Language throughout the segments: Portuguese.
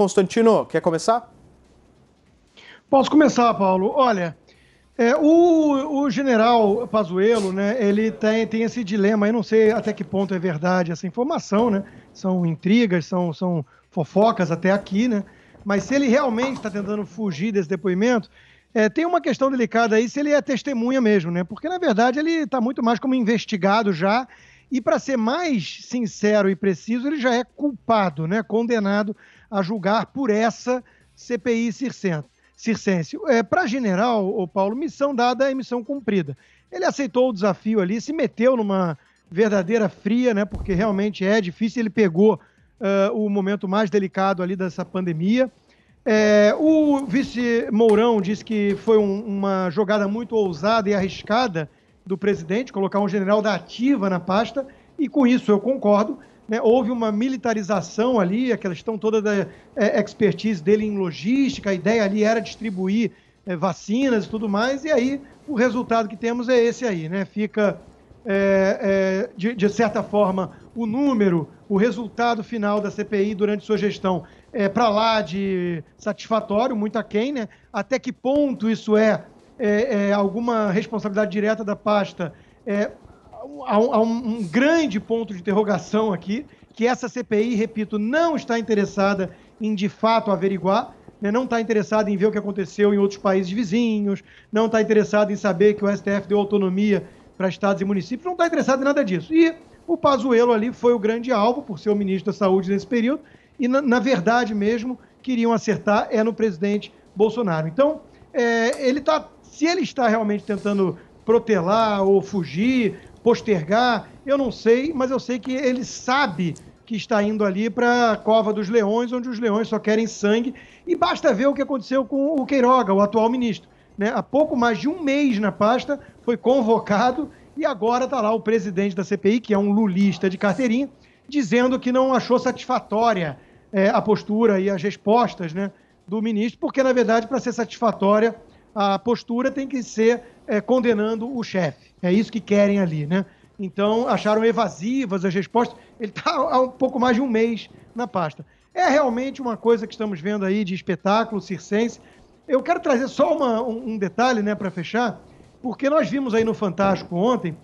Constantino, quer começar? Posso começar, Paulo. Olha, é, o, o, general Pazuello, né, ele tem, tem esse dilema, eu não sei até que ponto é verdade essa informação, né? São intrigas, são, são fofocas até aqui, né? Mas se ele realmente está tentando fugir desse depoimento, é, tem uma questão delicada aí se ele é testemunha mesmo, né? Porque, na verdade, ele está muito mais como investigado já, e para ser mais sincero e preciso, ele já é culpado, né? Condenado a julgar por essa CPI circense. É, Para general, o Paulo, missão dada é missão cumprida. Ele aceitou o desafio ali, se meteu numa verdadeira fria, né? Porque realmente é difícil. Ele pegou uh, o momento mais delicado ali dessa pandemia. É, o vice Mourão disse que foi um, uma jogada muito ousada e arriscada do presidente colocar um general da ativa na pasta, e com isso eu concordo. Né? Houve uma militarização ali, a questão toda da é, expertise dele em logística, a ideia ali era distribuir é, vacinas e tudo mais, e aí o resultado que temos é esse aí, né? Fica, é, é de, de, certa forma, o número, o resultado final da CPI durante sua gestão é para lá de satisfatório, muito aquém, né? Até que ponto isso é, é, é alguma responsabilidade direta da pasta há um, há um grande ponto de interrogação aqui, que essa CPI, repito, não está interessada em de fato averiguar, né? não está interessada em ver o que aconteceu em outros países vizinhos, não está interessada em saber que o STF deu autonomia para estados e municípios, não está interessada em nada disso. E o Pazuello ali foi o grande alvo, por ser o ministro da Saúde nesse período, e na, na verdade mesmo queriam acertar é no presidente Bolsonaro. Então, é, ele tá, se ele está realmente tentando protelar ou fugir postergar, eu não sei, mas eu sei que ele sabe que está indo ali para a Cova dos Leões, onde os leões só querem sangue. E basta ver o que aconteceu com o Queiroga, o atual ministro. Né? Há pouco mais de um mês na pasta, foi convocado e agora está lá o presidente da CPI, que é um lulista de carteirinha, dizendo que não achou satisfatória é, a postura e as respostas né, do ministro, porque, na verdade, para ser satisfatória, a postura tem que ser é, condenando o chefe. É isso que querem ali, né? Então, acharam evasivas as respostas. Ele está há um pouco mais de um mês na pasta. É realmente uma coisa que estamos vendo aí de espetáculo circense. Eu quero trazer só uma, um, detalhe né, para fechar, porque nós vimos aí no Fantástico ontem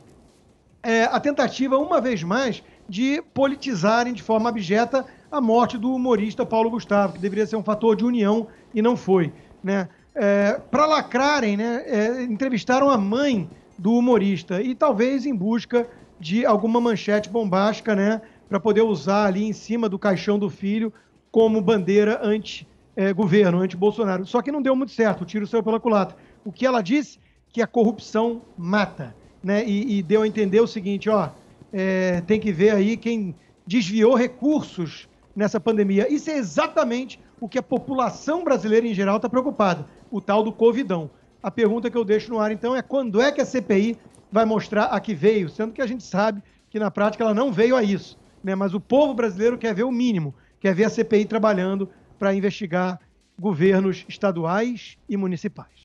é, a tentativa, uma vez mais, de politizarem de forma abjeta a morte do humorista Paulo Gustavo, que deveria ser um fator de união e não foi. Né? é, para lacrarem, né, é, entrevistaram a mãe do humorista e talvez em busca de alguma manchete bombástica, né, para poder usar ali em cima do caixão do filho como bandeira anti-governo, é, anti-Bolsonaro. Só que não deu muito certo, o tiro saiu pela culatra. O que ela disse? Que a corrupção mata, né, e, e deu a entender o seguinte, ó, é, tem que ver aí quem desviou recursos nessa pandemia. Isso é exatamente o que a população brasileira em geral está preocupada, o tal do covidão. A pergunta que eu deixo no ar, então, é quando é que a CPI vai mostrar a que veio, sendo que a gente sabe que na prática ela não veio a isso. Né? Mas o povo brasileiro quer ver o mínimo, quer ver a CPI trabalhando para investigar governos estaduais e municipais.